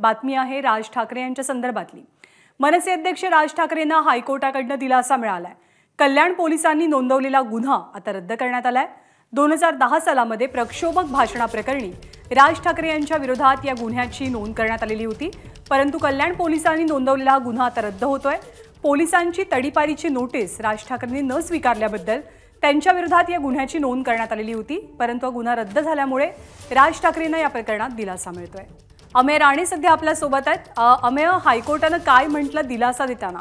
बातमी आहे राज ठाकरे यांच्या संदर्भातली मनसे अध्यक्ष राज ठाकरेंना हायकोर्टाकडनं दिलासा मिळालाय कल्याण पोलिसांनी नोंदवलेला गुन्हा आता रद्द करण्यात आलाय दोन हजार दहा सालामध्ये प्रक्षोभक भाषणाप्रकरणी राज ठाकरे यांच्या विरोधात या गुन्ह्याची नोंद करण्यात आलेली होती परंतु कल्याण पोलिसांनी नोंदवलेला गुन्हा आता रद्द होतोय पोलिसांची तडीपारीची नोटीस राज ठाकरेंनी न स्वीकारल्याबद्दल त्यांच्या विरोधात या गुन्ह्याची नोंद करण्यात आलेली होती परंतु हा गुन्हा रद्द झाल्यामुळे राज ठाकरेंना या प्रकरणात दिलासा मिळतोय अमेय राणे सध्या आपल्यासोबत आहेत अमेय हायकोर्टानं काय म्हटलं दिलासा देताना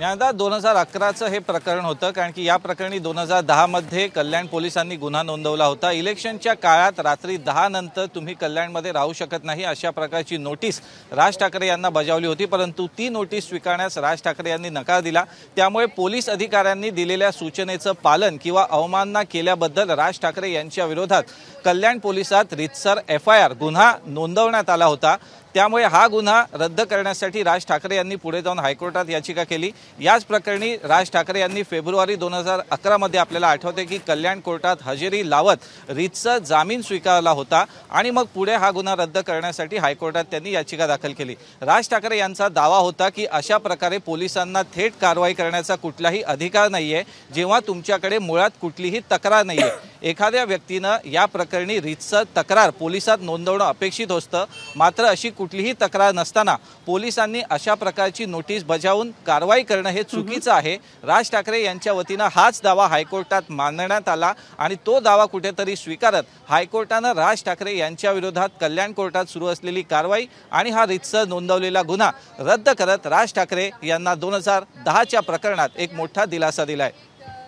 न्यायदा दोन हजार अकराचं हे प्रकरण होतं कारण की या प्रकरणी दोन हजार दहामध्ये कल्याण पोलिसांनी गुन्हा नोंदवला होता इलेक्शनच्या काळात रात्री दहा नंतर तुम्ही कल्याणमध्ये राहू शकत नाही अशा प्रकारची नोटीस राज ठाकरे यांना बजावली होती परंतु ती नोटीस स्वीकारण्यास राज ठाकरे यांनी नकार दिला त्यामुळे पोलीस अधिकाऱ्यांनी दिलेल्या सूचनेचं पालन किंवा अवमानना केल्याबद्दल राज ठाकरे यांच्या विरोधात कल्याण पोलिसात रितसर एफ आय आर गुन्हा नोंदवण्यात आला होता त्यामुळे हा गुन्हा रद्द करण्यासाठी राज ठाकरे यांनी पुढे जाऊन हायकोर्टात याचिका केली याच प्रकरणी राज ठाकरे यांनी फेब्रुवारी दोन हजार अकरामध्ये आपल्याला आठवते की कल्याण कोर्टात हजेरी लावत रीतचा जामीन स्वीकारला होता आणि मग पुढे हा गुन्हा रद्द करण्यासाठी हायकोर्टात त्यांनी याचिका दाखल केली राज ठाकरे यांचा दावा होता की अशा प्रकारे पोलिसांना थेट कारवाई करण्याचा कुठलाही अधिकार नाही आहे जेव्हा तुमच्याकडे मुळात कुठलीही तक्रार नाही आहे एखाद्या व्यक्तीनं या प्रकरणी रीतसर तक्रार पोलिसात नोंदवणं अपेक्षित असतं मात्र अशी कुठलीही तक्रार नसताना पोलिसांनी अशा प्रकारची नोटीस बजावून कारवाई करणं हे चुकीचं आहे राज ठाकरे यांच्या वतीनं हाच दावा हायकोर्टात मांडण्यात आला आणि तो दावा कुठेतरी स्वीकारत हायकोर्टानं राज ठाकरे यांच्या विरोधात कल्याण कोर्टात सुरू असलेली कारवाई आणि हा रीतसर नोंदवलेला गुन्हा रद्द करत राज ठाकरे यांना दोन हजार दहाच्या प्रकरणात एक मोठा दिलासा दिलाय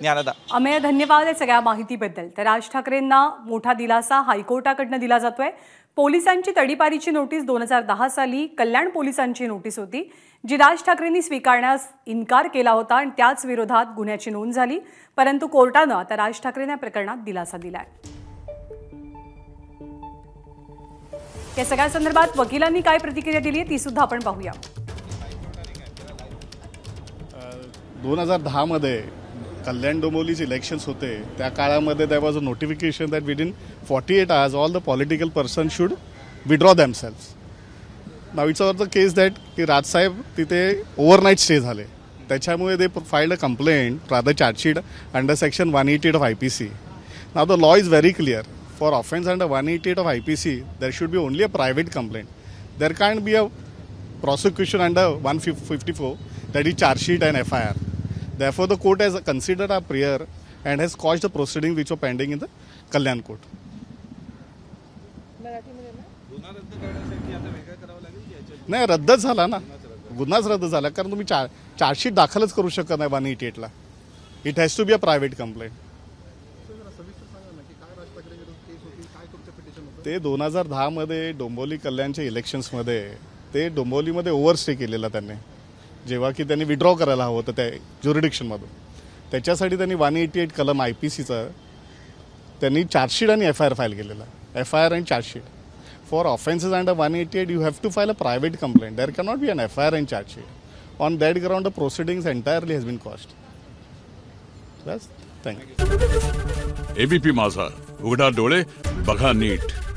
ज्ञानदा अमेय धन्यवाद या सगळ्या माहितीबद्दल तर राज ठाकरेंना मोठा दिलासा हायकोर्टाकडनं दिला जातोय पोलिसांची तडीपारीची नोटीस दोन हजार दहा साली कल्याण पोलिसांची नोटीस होती जी राज ठाकरेंनी स्वीकारण्यास इन्कार केला होता आणि त्याच विरोधात गुन्ह्याची नोंद झाली परंतु कोर्टानं आता राज ठाकरेंना या प्रकरणात दिलासा दिलाय या सगळ्या संदर्भात वकिलांनी काय प्रतिक्रिया दिली ती सुद्धा आपण पाहूया दोन हजार दहामध्ये कल्याण डोंबिवलीज इलेक्शन्स होते त्या काळामध्ये there was a notification that within forty eight hours all the political person should withdraw themselves now it's the case that की राजसाहेब तिथे ओव्हरनाईट स्टे झाले त्याच्यामुळे they filed a complaint the chargesheet under section one eighty eight of I P C now the law is very clear for offence under one eighty eight of I P C there should be only a private complaint there can be a prosecution under one fif fifty four that is chargesheet and F I R Therefore, the court has considered our prayer and has quashed the proceeding which were pending in the Kalyan court. नाही रद्द झाला ना गुन्हाच रद्द झाला कारण तुम्ही चार chargesheet दाखलच करू शकत नाही वन एटी एटला it has to be a private complaint ते दोन हजार दहामध्ये डोंबोली कल्याणच्या इलेक्शन्समध्ये ते डोंबोलीमध्ये ओव्हरस्टे केलेला त्यांनी जेव्हा की त्यांनी विड्रॉ करायला हवं होतं त्या ज्युरिडिक्शनमधून त्याच्यासाठी त्यांनी वन एटी एट कलम आय पी सीचं त्यांनी चार्जशीट आणि एफ आय आर फाईल केलेला F I R and chargesheet for offences and a one eighty eight you have to file a private complaint there not be an F I R and chargesheet on that ground the proceedings entirely has been quashed बस thank you ABP Majha उघडा डोळे बघा नीट